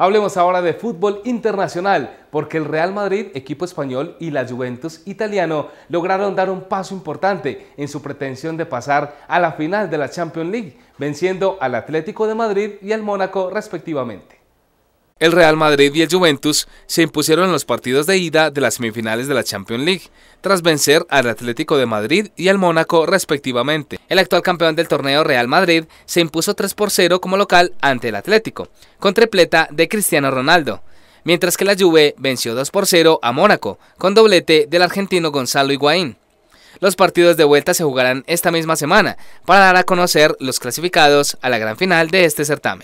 Hablemos ahora de fútbol internacional, porque el Real Madrid, equipo español, y la Juventus italiano lograron dar un paso importante en su pretensión de pasar a la final de la Champions League, venciendo al Atlético de Madrid y al Mónaco respectivamente. El Real Madrid y el Juventus se impusieron en los partidos de ida de las semifinales de la Champions League, tras vencer al Atlético de Madrid y al Mónaco respectivamente. El actual campeón del torneo Real Madrid se impuso 3 por 0 como local ante el Atlético, con tripleta de Cristiano Ronaldo, mientras que la Juve venció 2 por 0 a Mónaco, con doblete del argentino Gonzalo Higuaín. Los partidos de vuelta se jugarán esta misma semana para dar a conocer los clasificados a la gran final de este certamen.